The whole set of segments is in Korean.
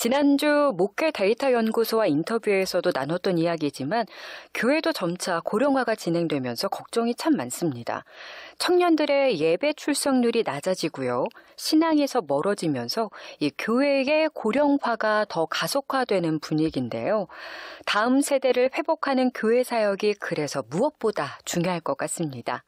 지난주 목회 데이터 연구소와 인터뷰에서도 나눴던 이야기지만 교회도 점차 고령화가 진행되면서 걱정이 참 많습니다. 청년들의 예배 출석률이 낮아지고요. 신앙에서 멀어지면서 이 교회의 고령화가 더 가속화되는 분위기인데요. 다음 세대를 회복하는 교회 사역이 그래서 무엇보다 중요할 것 같습니다.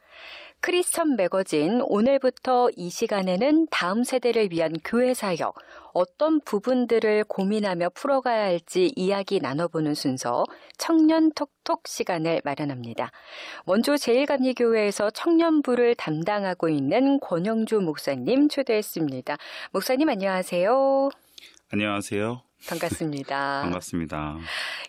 크리스천 매거진 오늘부터 이 시간에는 다음 세대를 위한 교회 사역 어떤 부분들을 고민하며 풀어가야 할지 이야기 나눠보는 순서 청년 톡톡 시간을 마련합니다. 먼저 제일감리교회에서 청년부를 담당하고 있는 권영주 목사님 초대했습니다. 목사님 안녕하세요. 안녕하세요. 반갑습니다. 반갑습니다.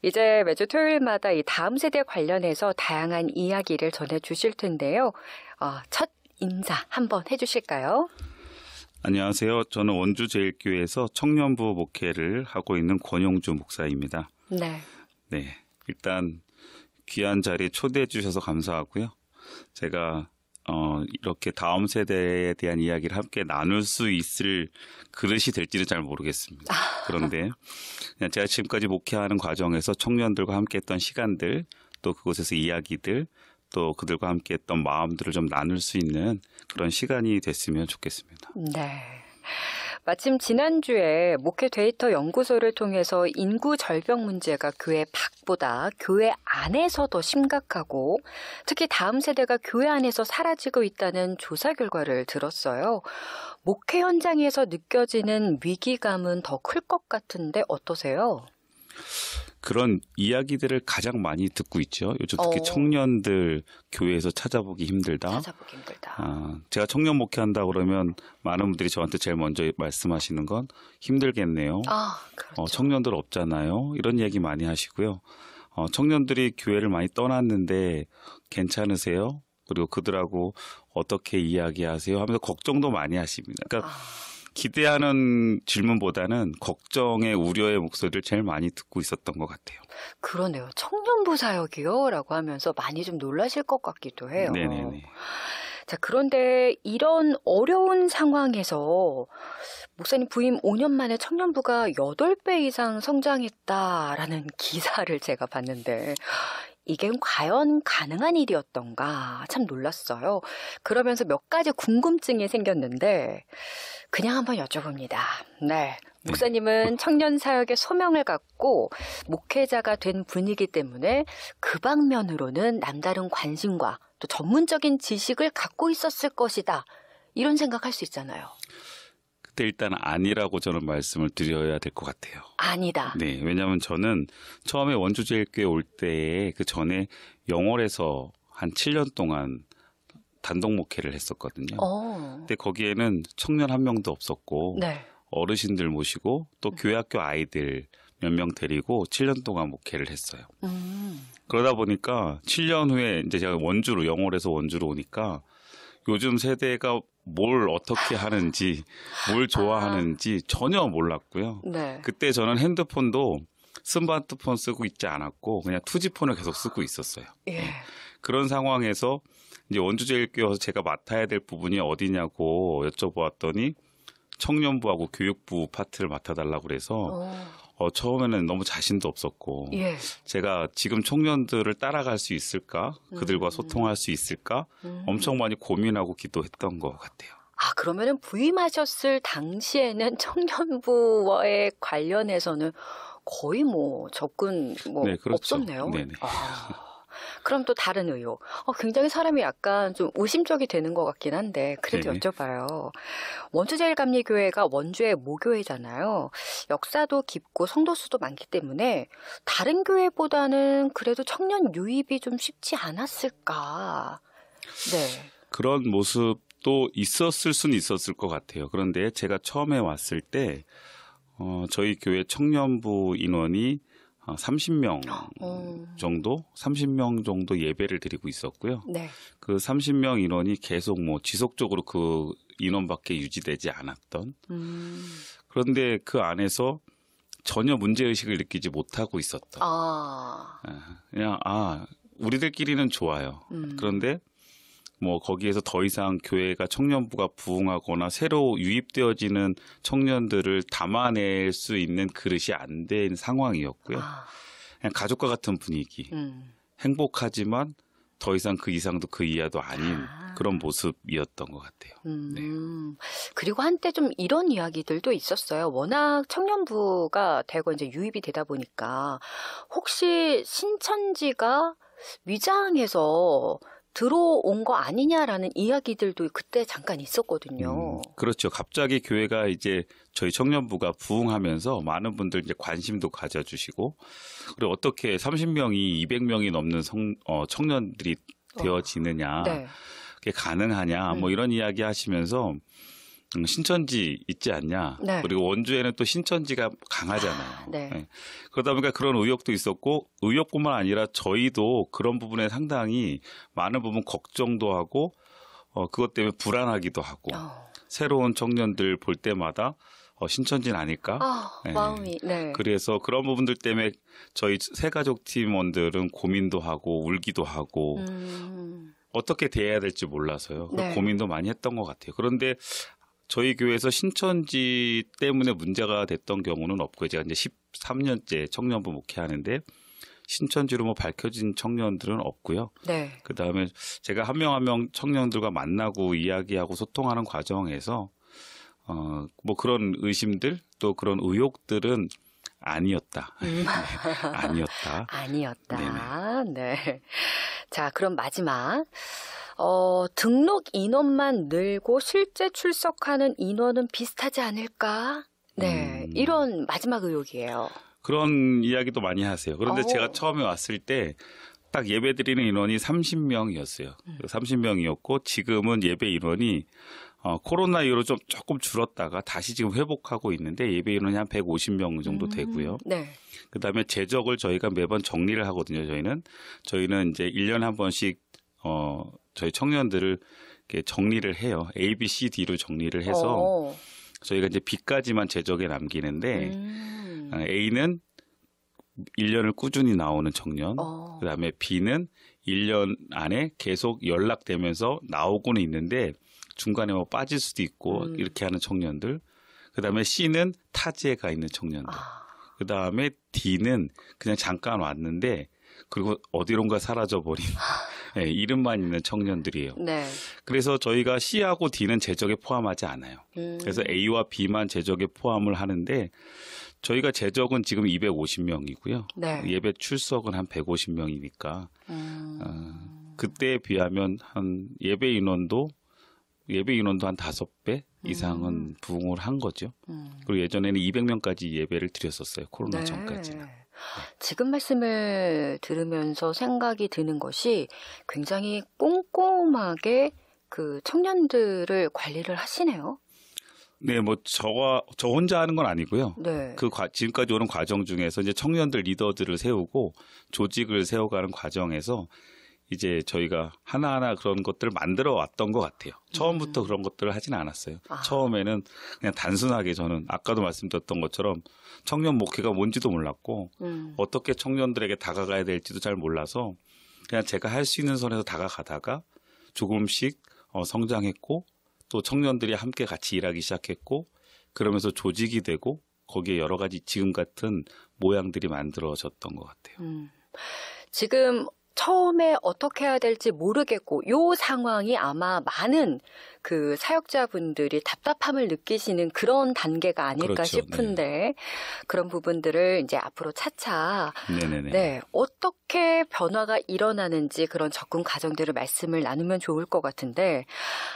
이제 매주 토요일마다 이 다음 세대 관련해서 다양한 이야기를 전해 주실 텐데요. 어, 첫 인사 한번 해 주실까요? 안녕하세요. 저는 원주제일교회에서 청년부 목회를 하고 있는 권용주 목사입니다. 네. 네. 일단 귀한 자리에 초대해 주셔서 감사하고요. 제가 어, 이렇게 다음 세대에 대한 이야기를 함께 나눌 수 있을 그릇이 될지는 잘 모르겠습니다. 아. 그런데 제가 지금까지 목회하는 과정에서 청년들과 함께 했던 시간들, 또 그곳에서 이야기들, 또 그들과 함께 했던 마음들을 좀 나눌 수 있는 그런 시간이 됐으면 좋겠습니다. 네. 마침 지난주에 목회 데이터 연구소를 통해서 인구 절벽 문제가 교회 밖보다 교회 안에서 더 심각하고 특히 다음 세대가 교회 안에서 사라지고 있다는 조사 결과를 들었어요. 목회 현장에서 느껴지는 위기감은 더 클 것 같은데 어떠세요? 그런 이야기들을 가장 많이 듣고 있죠. 요즘 특히 어. 청년들 교회에서 찾아보기 힘들다. 찾아보기 힘들다. 아, 제가 청년 목회한다 그러면 많은 분들이 저한테 제일 먼저 말씀하시는 건 힘들겠네요. 아, 그렇죠. 어, 청년들 없잖아요. 이런 얘기 많이 하시고요. 어, 청년들이 교회를 많이 떠났는데 괜찮으세요? 그리고 그들하고 어떻게 이야기하세요? 하면서 걱정도 많이 하십니다. 그러니까 아. 기대하는 질문보다는 걱정의 우려의 목소리를 제일 많이 듣고 있었던 것 같아요. 그러네요. 청년부 사역이요? 라고 하면서 많이 좀 놀라실 것 같기도 해요. 네네네. 자, 그런데 이런 어려운 상황에서 목사님 부임 5년 만에 청년부가 8배 이상 성장했다라는 기사를 제가 봤는데 이게 과연 가능한 일이었던가 참 놀랐어요. 그러면서 몇 가지 궁금증이 생겼는데 그냥 한번 여쭤봅니다. 네. 네. 목사님은 뭐 청년 사역의 소명을 갖고 목회자가 된 분이기 때문에 그 방면으로는 남다른 관심과 또 전문적인 지식을 갖고 있었을 것이다. 이런 생각할 수 있잖아요. 그때 일단 아니라고 저는 말씀을 드려야 될 것 같아요. 아니다. 네, 왜냐하면 저는 처음에 원주제일교회 올 때에 그 전에 영월에서 한 7년 동안 단독 목회를 했었거든요. 오. 어. 근데 거기에는 청년 한 명도 없었고 네. 어르신들 모시고 또 음. 교회 학교 아이들 몇 명 데리고 7년 동안 목회를 했어요. 음. 그러다 보니까 7년 후에 이제 제가 원주로 영월에서 원주로 오니까 요즘 세대가 뭘 어떻게 하는지, 뭘 좋아하는지 전혀 몰랐고요. 네. 그때 저는 핸드폰도 스마트폰 쓰고 있지 않았고 그냥 투지폰을 계속 쓰고 있었어요. 예. 네. 그런 상황에서 이제 원주제일교에서 제가 맡아야 될 부분이 어디냐고 여쭤보았더니 청년부하고 교육부 파트를 맡아달라고 그래서 오. 어. 어, 처음에는 너무 자신도 없었고 예. 제가 지금 청년들을 따라갈 수 있을까 그들과 음. 소통할 수 있을까 음. 엄청 많이 고민하고 기도했던 것 같아요. 아 그러면은 부임하셨을 당시에는 청년부와의 관련해서는 거의 뭐 접근 뭐 네, 그렇죠. 없었네요. 네네. 아. 그럼 또 다른 의혹. 어, 굉장히 사람이 약간 좀 의심적이 되는 것 같긴 한데 그래도 네. 여쭤봐요. 원주제일감리교회가 원주의 모교회잖아요. 역사도 깊고 성도수도 많기 때문에 다른 교회보다는 그래도 청년 유입이 좀 쉽지 않았을까. 네. 그런 모습도 있었을 수는 있었을 것 같아요. 그런데 제가 처음에 왔을 때 어, 저희 교회 청년부 인원이 30명 어, 어. 정도, 30명 정도 예배를 드리고 있었고요. 네. 그 30명 인원이 계속 뭐 지속적으로 그 인원밖에 유지되지 않았던. 음. 그런데 그 안에서 전혀 문제 의식을 느끼지 못하고 있었던. 아. 예, 그냥 아 우리들끼리는 좋아요. 음. 그런데 뭐 거기에서 더 이상 교회가 청년부가 부흥하거나 새로 유입되어지는 청년들을 담아낼 수 있는 그릇이 안 된 상황이었고요. 아. 그냥 가족과 같은 분위기. 음. 행복하지만 더 이상 그 이상도 그 이하도 아닌 아. 그런 모습이었던 것 같아요. 음. 네. 그리고 한때 좀 이런 이야기들도 있었어요. 워낙 청년부가 되고 이제 유입이 되다 보니까 혹시 신천지가 위장해서 들어온 거 아니냐라는 이야기들도 그때 잠깐 있었거든요. 음, 그렇죠. 갑자기 교회가 이제 저희 청년부가 부흥하면서 많은 분들 이제 관심도 가져주시고 그리고 어떻게 30명이 200명이 넘는 성, 어, 청년들이 어, 되어지느냐, 네. 그게 가능하냐, 뭐 음. 이런 이야기 하시면서 음, 신천지 있지 않냐. 네. 그리고 원주에는 또 신천지가 강하잖아요. 아, 네. 네. 그러다 보니까 그런 의혹도 있었고 의혹뿐만 아니라 저희도 그런 부분에 상당히 많은 부분 걱정도 하고 어, 그것 때문에 불안하기도 하고 어. 새로운 청년들 볼 때마다 어, 신천지는 아닐까? 아, 네. 마음이. 네. 그래서 그런 부분들 때문에 저희 세가족 팀원들은 고민도 하고 울기도 하고 음. 어떻게 대해야 될지 몰라서요. 그 네. 고민도 많이 했던 것 같아요. 그런데 저희 교회에서 신천지 때문에 문제가 됐던 경우는 없고 제가 이제 13년째 청년부 목회하는데 신천지로 뭐 밝혀진 청년들은 없고요. 네. 그 다음에 제가 한 명 한명 한명 청년들과 만나고 이야기하고 소통하는 과정에서 어뭐 그런 의심들 또 그런 의혹들은 아니었다. 음. 네, 아니었다. 아니었다. 네네. 네. 자, 그럼 마지막 어, 등록 인원만 늘고 실제 출석하는 인원은 비슷하지 않을까? 네, 음. 이런 마지막 의혹이에요. 그런 이야기도 많이 하세요. 그런데 오. 제가 어. 처음에 왔을 때 딱 예배 드리는 인원이 30명이었어요. 음. 30명이었고 지금은 예배 인원이 어, 코로나 이후로 좀 조금 줄었다가 다시 지금 회복하고 있는데 예배 인원이 한 150명 정도 음, 되고요. 음, 네. 그다음에 재적을 저희가 매번 정리를 하거든요. 저희는 저희는 이제 1년에 한 번씩 어 저희 청년들을 이렇게 정리를 해요. A, B, C, D로 정리를 해서 오. 어, 어. 저희가 이제 B까지만 제적에 남기는데 음. 아, A는 1년을 꾸준히 나오는 청년, 오. 어. 그다음에 B는 1년 안에 계속 연락되면서 나오고는 있는데 중간에 뭐 빠질 수도 있고 음. 이렇게 하는 청년들, 그다음에 C는 타지에 가 있는 청년들, 아. 그다음에 D는 그냥 잠깐 왔는데 그리고 어디론가 사라져 버린 네, 이름만 있는 청년들이에요. 네. 그래서 저희가 C하고 D는 제적에 포함하지 않아요. 음. 그래서 A와 B만 제적에 포함을 하는데 저희가 제적은 지금 250명이고요. 네. 예배 출석은 한 150명이니까 음. 어, 그때에 비하면 한 예배 인원도 예배 인원도 한 다섯 배 이상은 음. 부응을 한 거죠. 음. 그리고 예전에는 200명까지 예배를 드렸었어요. 코로나 네. 전까지는. 지금 말씀을 들으면서 생각이 드는 것이 굉장히 꼼꼼하게 그 청년들을 관리를 하시네요. 네, 뭐 저와 저 혼자 하는 건 아니고요. 네. 그 과, 지금까지 오는 과정 중에서 이제 청년들 리더들을 세우고 조직을 세워가는 과정에서 이제 저희가 하나하나 그런 것들을 만들어 왔던 것 같아요. 처음부터 음. 그런 것들을 하진 않았어요. 아. 처음에는 그냥 단순하게 저는 아까도 말씀드렸던 것처럼 청년 목회가 뭔지도 몰랐고 음. 어떻게 청년들에게 다가가야 될지도 잘 몰라서 그냥 제가 할 수 있는 선에서 다가가다가 조금씩 어, 성장했고 또 청년들이 함께 같이 일하기 시작했고 그러면서 조직이 되고 거기에 여러 가지 지금 같은 모양들이 만들어졌던 것 같아요. 음. 지금 처음에 어떻게 해야 될지 모르겠고 요 상황이 아마 많은 그 사역자분들이 답답함을 느끼시는 그런 단계가 아닐까 그렇죠. 싶은데 네. 그런 부분들을 이제 앞으로 차차 네네네. 네 어떻게 변화가 일어나는지 그런 접근 과정들을 말씀을 나누면 좋을 것 같은데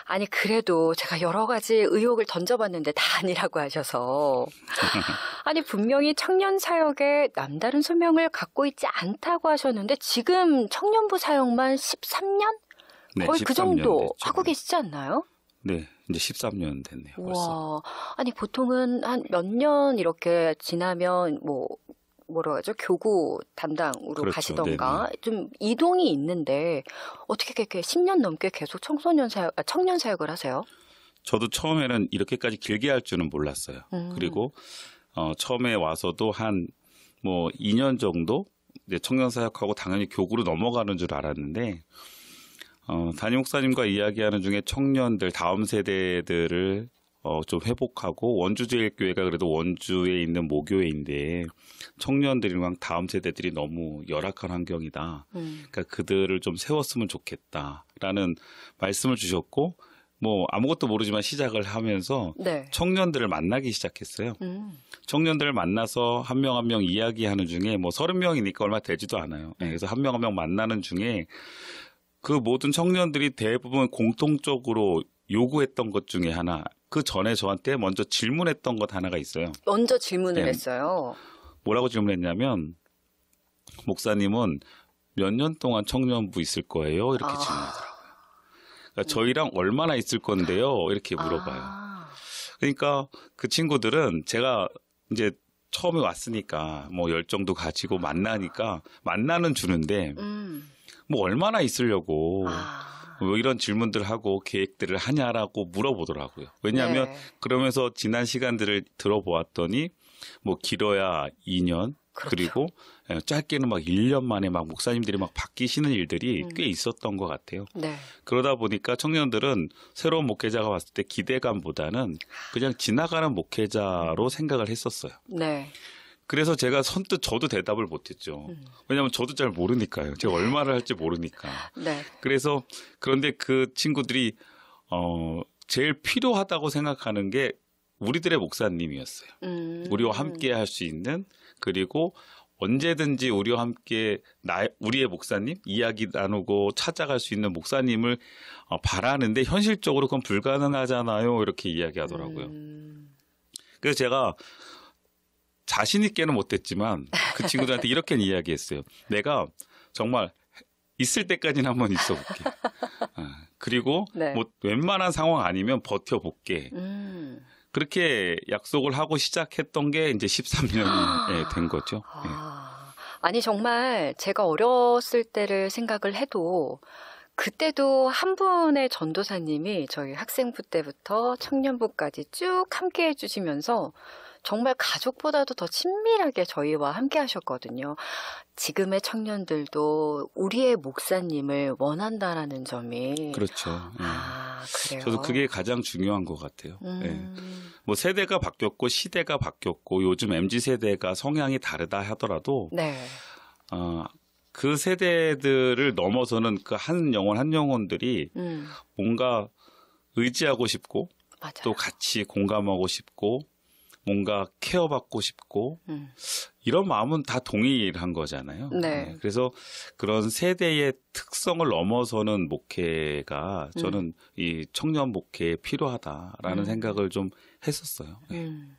아니 그래도 제가 여러 가지 의혹을 던져봤는데 다 아니라고 하셔서 아니 분명히 청년 사역에 남다른 소명을 갖고 있지 않다고 하셨는데 지금 청년부 사역만 13년 거의 13년 그 정도 됐죠. 하고 계시지 않나요? 네, 이제 13년 됐네요. 벌써. 아니 보통은 한 몇 년 이렇게 지나면 뭐 뭐라 하죠 교구 담당으로 그렇죠, 가시던가 네네. 좀 이동이 있는데 어떻게 이렇게 10년 넘게 계속 청소년 사역, 아, 청년 사역을 하세요? 저도 처음에는 이렇게까지 길게 할 줄은 몰랐어요. 음. 그리고 어, 처음에 와서도 한 뭐 2년 정도 이제 청년 사역하고 당연히 교구로 넘어가는 줄 알았는데 어, 담임 목사님과 이야기하는 중에 청년들 다음 세대들을 어, 좀 회복하고 원주제일교회가 그래도 원주에 있는 모교회인데 청년들이랑 다음 세대들이 너무 열악한 환경이다. 음. 그러니까 그들을 좀 세웠으면 좋겠다라는 말씀을 주셨고 뭐 아무것도 모르지만 시작을 하면서 네. 청년들을 만나기 시작했어요. 음. 청년들을 만나서 한 명 한명 한 명 이야기하는 중에 뭐 서른 명이니까 얼마 되지도 않아요. 네, 그래서 한 명 한 명 만나는 중에 그 모든 청년들이 대부분 공통적으로 요구했던 것 중에 하나 그 전에 저한테 먼저 질문했던 것 하나가 있어요. 먼저 질문을 네. 했어요. 뭐라고 질문했냐면 목사님은 몇 년 동안 청년부 있을 거예요? 이렇게 아. 질문하더라고요. 그러니까 저희랑 얼마나 있을 건데요? 이렇게 물어봐요. 아. 그러니까 그 친구들은 제가 이제 처음에 왔으니까 뭐 열정도 가지고 만나니까 만나는 주는데 음. 뭐 얼마나 있으려고 아. 뭐 이런 질문들 하고 계획들을 하냐라고 물어보더라고요. 왜냐하면 네. 그러면서 지난 시간들을 들어보았더니 뭐 길어야 2년 그렇죠. 그리고 예, 짧게는 막 1년 만에 막 목사님들이 막 바뀌시는 일들이 음. 꽤 있었던 것 같아요. 네. 그러다 보니까 청년들은 새로운 목회자가 왔을 때 기대감보다는 그냥 지나가는 목회자로 생각을 했었어요. 네. 그래서 제가 선뜻 저도 대답을 못했죠. 음. 왜냐하면 저도 잘 모르니까요. 제가 네. 얼마를 할지 모르니까. 네. 그래서 그런데 그 친구들이 어 제일 필요하다고 생각하는 게 우리들의 목사님이었어요. 음. 우리와 함께 할 수 있는 그리고 언제든지 우리와 함께 나 우리의 목사님 이야기 나누고 찾아갈 수 있는 목사님을 어, 바라는데 현실적으로 그건 불가능하잖아요. 이렇게 이야기하더라고요. 음. 그래서 제가 자신 있게는 못했지만 그 친구들한테 이렇게 이야기했어요. 내가 정말 있을 때까지는 한번 있어 볼게. 어, 그리고 네. 뭐 웬만한 상황 아니면 버텨 볼게. 음. 그렇게 약속을 하고 시작했던 게 이제 13년이 예, 된 거죠. 아. 예. 아니 정말 제가 어렸을 때를 생각을 해도 그때도 한 분의 전도사님이 저희 학생부 때부터 청년부까지 쭉 함께 해주시면서 정말 가족보다도 더 친밀하게 저희와 함께 하셨거든요. 지금의 청년들도 우리의 목사님을 원한다라는 점이 그렇죠. 예. 아, 그래요. 저도 그게 가장 중요한 것 같아요. 예. 음. 네. 뭐 세대가 바뀌었고 시대가 바뀌었고 요즘 mz 세대가 성향이 다르다 하더라도 네. 어, 그 세대들을 넘어서는 그 한 영혼 한 영혼들이 음. 뭔가 의지하고 싶고 맞아요. 또 같이 공감하고 싶고 뭔가 케어받고 싶고 음. 이런 마음은 다 동일한 거잖아요. 네. 네. 그래서 그런 세대의 특성을 넘어서는 목회가 저는 음. 이 청년 목회에 필요하다라는 음. 생각을 좀 했었어요. 네. 음.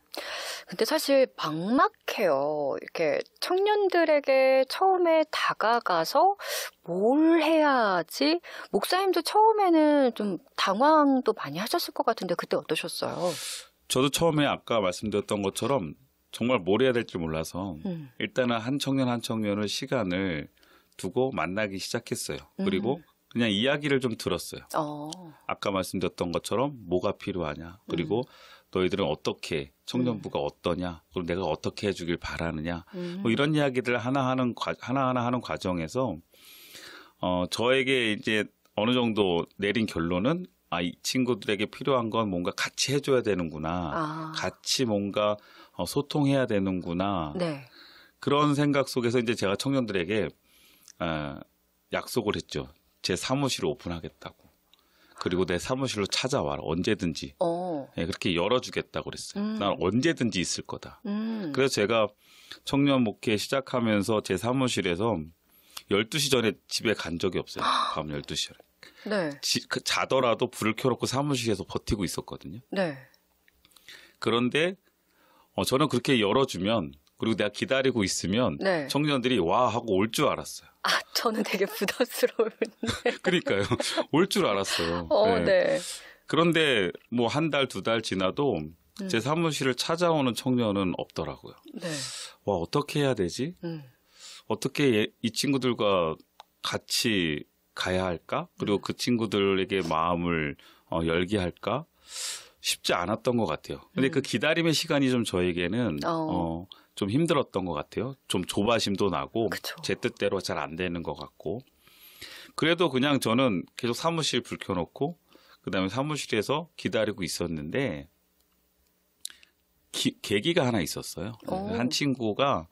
근데 사실 방막해요 이렇게 청년들에게 처음에 다가가서 뭘 해야지 목사님도 처음에는 좀 당황도 많이 하셨을 것 같은데 그때 어떠셨어요? 저도 처음에 아까 말씀드렸던 것처럼 정말 뭘 해야 될지 몰라서 음. 일단은 한 청년 한 청년을 시간을 두고 만나기 시작했어요. 그리고 음. 그냥 이야기를 좀 들었어요. 어. 아까 말씀드렸던 것처럼 뭐가 필요하냐, 그리고 음. 너희들은 어떻게 청년부가 음. 어떠냐, 그리고 내가 어떻게 해주길 바라느냐, 음. 뭐 이런 이야기들 하나 하는 하나 하나 하는 과정에서 어 저에게 이제 어느 정도 내린 결론은 아, 이 친구들에게 필요한 건 뭔가 같이 해줘야 되는구나. 아. 같이 뭔가 어, 소통해야 되는구나. 네. 그런 생각 속에서 이제 제가 청년들에게 어, 약속을 했죠. 제 사무실을 오픈하겠다고. 그리고 내 사무실로 찾아와라 언제든지 어. 네, 그렇게 열어주겠다고 그랬어요. 음. 난 언제든지 있을 거다. 음. 그래서 제가 청년 목회 시작하면서 제 사무실에서 12시 전에 집에 간 적이 없어요. 밤 12시 전에. 네. 지, 그 자더라도 불을 켜놓고 사무실에서 버티고 있었거든요. 네. 그런데 어, 저는 그렇게 열어주면 그리고 내가 기다리고 있으면 네. 청년들이 와 하고 올 줄 알았어요. 아 저는 되게 부담스러운데. 그러니까요. 올 줄 알았어요. 어, 네. 네. 그런데 뭐 한달 두달 달 지나도 음. 제 사무실을 찾아오는 청년은 없더라고요. 네. 와 어떻게 해야 되지? 음. 어떻게 이 친구들과 같이 가야 할까? 그리고 그 친구들에게 마음을 어, 열게 할까? 쉽지 않았던 것 같아요. 근데 그 음. 그 기다림의 시간이 좀 저에게는 어. 어. 좀 힘들었던 것 같아요. 좀 조바심도 나고 그쵸. 제 뜻대로 잘 안 되는 것 같고 그래도 그냥 저는 계속 사무실 불 켜놓고 그다음에 사무실에서 기다리고 있었는데 기, 계기가 하나 있었어요. 오. 한 친구가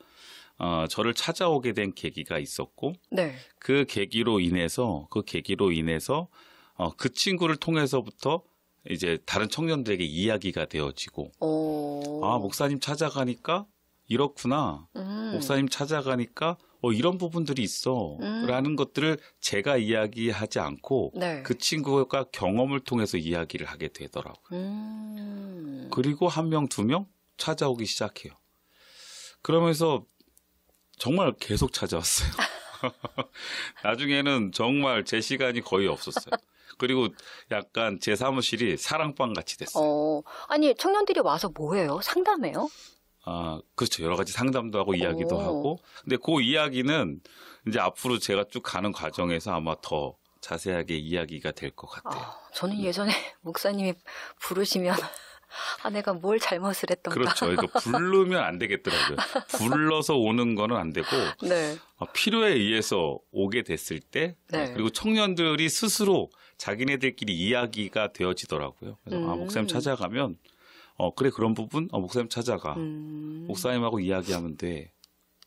어, 저를 찾아오게 된 계기가 있었고 네. 그 계기로 인해서 그 계기로 인해서 어, 그 친구를 통해서부터 이제 다른 청년들에게 이야기가 되어지고 오. 아 목사님 찾아가니까 이렇구나 음. 목사님 찾아가니까 어 이런 부분들이 있어라는 음. 것들을 제가 이야기하지 않고 네. 그 친구가 경험을 통해서 이야기를 하게 되더라고요 음. 그리고 한 명 두명 명 찾아오기 시작해요 그러면서 정말 계속 찾아왔어요. 나중에는 정말 제 시간이 거의 없었어요. 그리고 약간 제 사무실이 사랑방 같이 됐어요. 어, 아니 청년들이 와서 뭐해요? 상담해요? 아 그렇죠. 여러 가지 상담도 하고 이야기도 오. 하고. 근데 그 이야기는 이제 앞으로 제가 쭉 가는 과정에서 아마 더 자세하게 이야기가 될 것 같아요. 아, 저는 예전에 목사님이 부르시면 아, 내가 뭘 잘못을 했던가. 그렇죠. 이거 부르면 안 되겠더라고요. 불러서 오는 거는 안 되고 네. 어, 필요에 의해서 오게 됐을 때 네. 그리고 청년들이 스스로 자기네들끼리 이야기가 되어지더라고요. 그래서 음. 아, 목사님 음. 찾아가면 어 그래 그런 부분 어, 목사님 찾아가 음. 목사님하고 이야기하면 돼.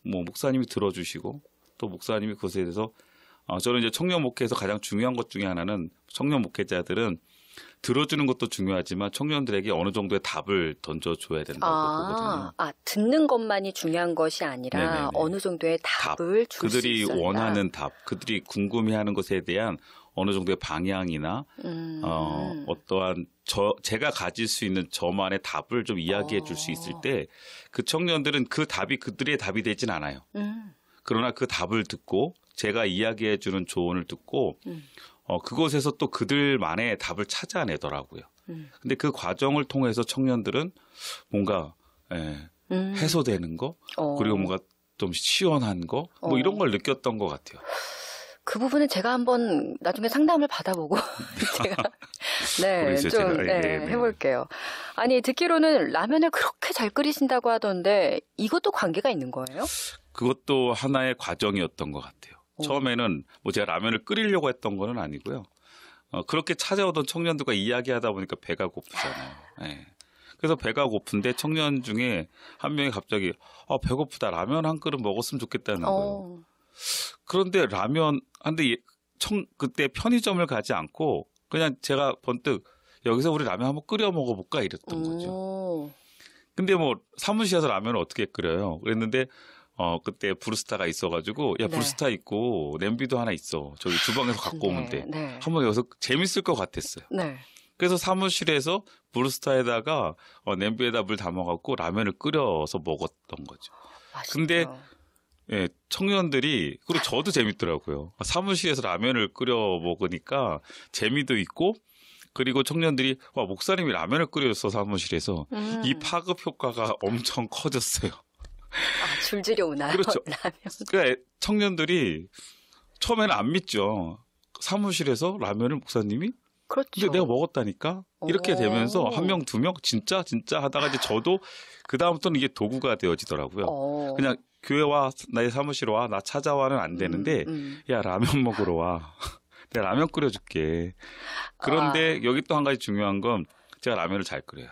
뭐 목사님이 들어주시고 또 목사님이 그것에 대해서 어, 저는 이제 청년 목회에서 가장 중요한 것 중에 하나는 청년 목회자들은 들어주는 것도 중요하지만 청년들에게 어느 정도의 답을 던져줘야 된다고 아, 보거든요. 아 듣는 것만이 중요한 것이 아니라 네네네. 네, 네. 어느 정도의 답을 답, 그들이 원하는 답, 그들이 궁금해하는 것에 대한 어느 정도의 방향이나 음. 어, 어떠한 저 제가 가질 수 있는 저만의 답을 좀 이야기해 줄 수 있을 어. 때그 청년들은 그 답이 그들의 답이 되진 않아요. 음. 그러나 그 답을 듣고 제가 이야기해 주는 조언을 듣고 음. 어, 그곳에서 또 그들만의 답을 찾아내더라고요. 음. 근데 그 과정을 통해서 청년들은 뭔가 예, 음. 해소되는 거 어. 그리고 뭔가 좀 시원한 거뭐 어. 이런 걸 느꼈던 것 같아요. 그 부분은 제가 한번 나중에 상담을 받아보고 제가 네좀 예, 네, 네, 네, 해볼게요. 아니 듣기로는 라면을 그렇게 잘 끓이신다고 하던데 이것도 관계가 있는 거예요? 그것도 하나의 과정이었던 것 같아요. 어. 처음에는 뭐 제가 라면을 끓이려고 했던 거는 아니고요. 어, 그렇게 찾아오던 청년들과 이야기하다 보니까 배가 고프잖아요. 네. 그래서 배가 고픈데 청년 중에 한 명이 갑자기 아 배고프다 라면 한 그릇 먹었으면 좋겠다는 어. 거예요. 오. 그런데 라면 한데 청 그때 편의점을 가지 않고 그냥 제가 번뜩 여기서 우리 라면 한번 끓여 먹어볼까 이랬던 오. 거죠. 근데 뭐 사무실에서 라면을 어떻게 끓여요? 그랬는데 어 그때 브루스타가 있어가지고 야 네. 브루스타 있고 냄비도 하나 있어 저기 주방에서 갖고 네, 오면 네, 돼 네. 한번 여기서 재밌을 것 같았어요. 네. 그래서 사무실에서 브루스타에다가 어, 냄비에다 물 담아갖고 라면을 끓여서 먹었던 거죠. 맛있죠. 근데 예, 청년들이 그리고 저도 재밌더라고요. 사무실에서 라면을 끓여 먹으니까 재미도 있고 그리고 청년들이 와 목사님이 라면을 끓여서 사무실에서 음. 이 파급 효과가 엄청 커졌어요. 아, 줄줄이 오나 그렇죠. 라면. 그러니까 청년들이 처음에는 안 믿죠. 사무실에서 라면을 목사님이 그렇죠. 근데 내가 먹었다니까 이렇게 되면서 한 명 두 명 진짜 진짜 하다가 이제 저도 그 다음부터는 이게 도구가 되어지더라고요. 오. 어. 그냥 교회와 나의 사무실 와 나 찾아와는 안 음, 되는데 음, 음. 야 라면 먹으러 와. 내가 라면 끓여줄게. 그런데 아. 여기 또 한 가지 중요한 건 제가 라면을 잘 끓여요.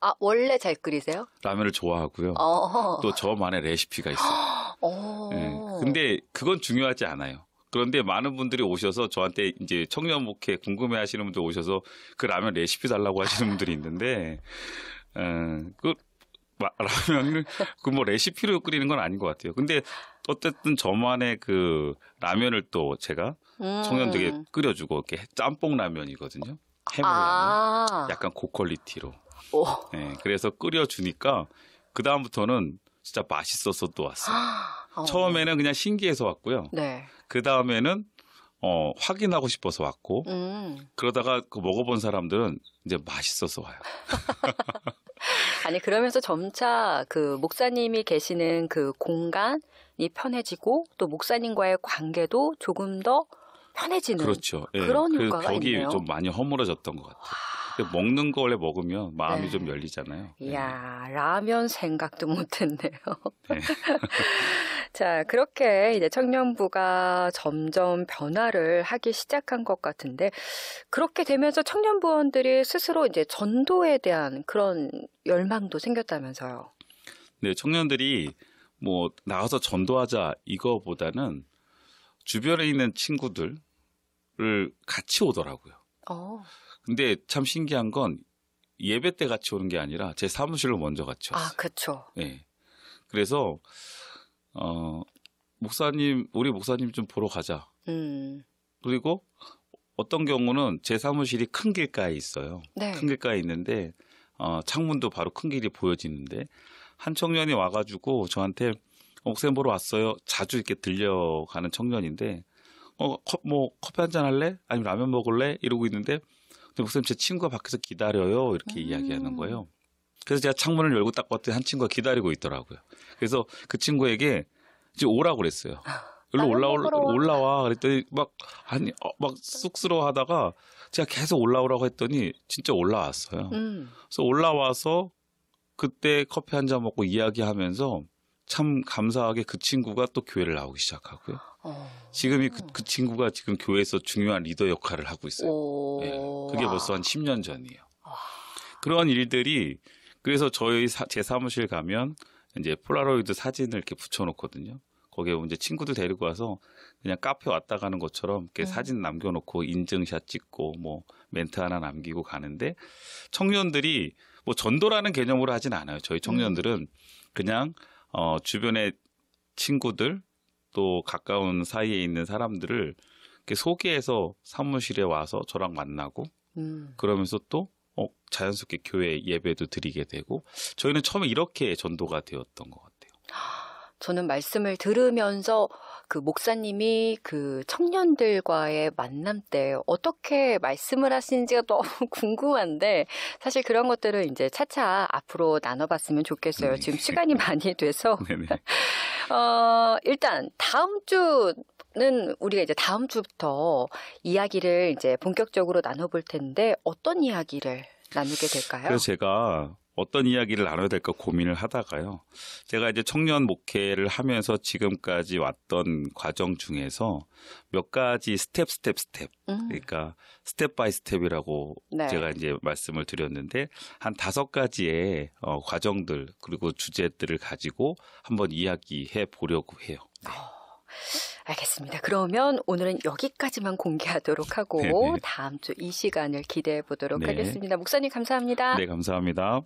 아, 원래 잘 끓이세요? 라면을 좋아하고요. 어또 저만의 레시피가 있어요. 네. 근데 그건 중요하지 않아요. 그런데 많은 분들이 오셔서 저한테 이제 청년 목회 궁금해 하시는 분들 오셔서 그 라면 레시피 달라고 하시는 분들이 있는데, 음, 그, 라면을 그뭐 레시피로 끓이는 건 아닌 것 같아요. 근데 어쨌든 저만의 그 라면을 또 제가 음. 청년들에게 끓여주고 이렇게 짬뽕 라면이거든요. 해물 아. 라면. 아. 약간 고퀄리티로. 있 네, 그래서 끓여주니까 그 다음부터는 진짜 맛있어서 또 왔어요. 아, 어. 처음에는 그냥 신기해서 왔고요. 네. 그 다음에는 어, 확인하고 싶어서 왔고 음. 그러다가 그 먹어본 사람들은 이제 맛있어서 와요. 아니 그러면서 점차 그 목사님이 계시는 그 공간이 편해지고 또 목사님과의 관계도 조금 더 편해지는 그렇죠. 예. 그런 그 효과가 거기 있네요. 좀 많이 허물어졌던 것 같아요. 와. 그 먹는 거 원래 먹으면 마음이 네. 좀 열리잖아요. 네. 이야, 네. 라면 생각도 못했네요. 네. 자, 그렇게 이제 청년부가 점점 변화를 하기 시작한 것 같은데, 그렇게 되면서 청년부원들이 스스로 이제 전도에 대한 그런 열망도 생겼다면서요. 네, 청년들이 뭐, 나가서 전도하자 이거보다는 주변에 있는 친구들을 같이 오더라고요. 어. 근데 참 신기한 건 예배 때 같이 오는 게 아니라 제 사무실로 먼저 갔이 아, 그렇죠. 예. 네. 그래서 어 목사님 우리 목사님 좀 보러 가자. 음. 그리고 어떤 경우는 제 사무실이 큰 길가에 있어요. 네. 큰 길가에 있는데 어 창문도 바로 큰 길이 보여지는데 한 청년이 와가지고 저한테 옥사 어, 보러 왔어요. 자주 이렇게 들려가는 청년인데 어뭐 커피 한 잔 할래? 아니면 라면 먹을래? 이러고 있는데 그 목사님 제 친구가 밖에서 기다려요 이렇게 음. 이야기하는 거예요. 그래서 제가 창문을 열고 딱 봤더니 한 친구가 기다리고 있더라고요. 그래서 그 친구에게 이제 오라고 그랬어요. 아, 일로 올라올, 라와 그랬더니 막, 아니, 어, 막 쑥스러워 하다가 제가 계속 올라오라고 했더니 진짜 올라왔어요. 음. 그래서 올라와서 그때 커피 한 잔 먹고 이야기하면서 참 감사하게 그 친구가 또 교회를 나오기 시작하고요. 어. 지금이 그, 그, 친구가 지금 교회에서 중요한 리더 역할을 하고 있어요. 예, 그게 벌써 한 10년 전이에요. 와. 그런 일들이 그래서 저희 사, 제 사무실 가면 이제 폴라로이드 사진을 이렇게 붙여놓거든요. 거기에 이제 친구들 데리고 와서 그냥 카페 왔다 가는 것처럼 이렇게 음. 사진 남겨놓고 인증샷 찍고 뭐 멘트 하나 남기고 가는데 청년들이 뭐 전도라는 개념으로 하진 않아요. 저희 청년들은 그냥 어, 주변의 친구들 또 가까운 사이에 있는 사람들을 이렇게 소개해서 사무실에 와서 저랑 만나고 음. 그러면서 또 어, 자연스럽게 교회 예배도 드리게 되고 저희는 처음에 이렇게 전도가 되었던 것 같아요. 저는 말씀을 들으면서 그 목사님이 그 청년들과의 만남 때 어떻게 말씀을 하시는지가 너무 궁금한데 사실 그런 것들을 이제 차차 앞으로 나눠봤으면 좋겠어요. 네. 지금 시간이 많이 돼서. 어, 일단 다음 주는 우리가 이제 다음 주부터 이야기를 이제 본격적으로 나눠볼 텐데 어떤 이야기를 나누게 될까요? 그래서 제가 어떤 이야기를 나눠야 될까 고민을 하다가요. 제가 이제 청년 목회를 하면서 지금까지 왔던 과정 중에서 몇 가지 스텝 스텝 스텝 음. 그러니까 스텝 바이 스텝이라고 네. 제가 이제 말씀을 드렸는데 한 다섯 가지의 어, 과정들 그리고 주제들을 가지고 한번 이야기해 보려고 해요. 네. 아, 알겠습니다. 그러면 오늘은 여기까지만 공개하도록 하고 네네. 네. 다음 주 이 시간을 기대해 보도록 네. 하겠습니다. 목사님 감사합니다. 네, 감사합니다.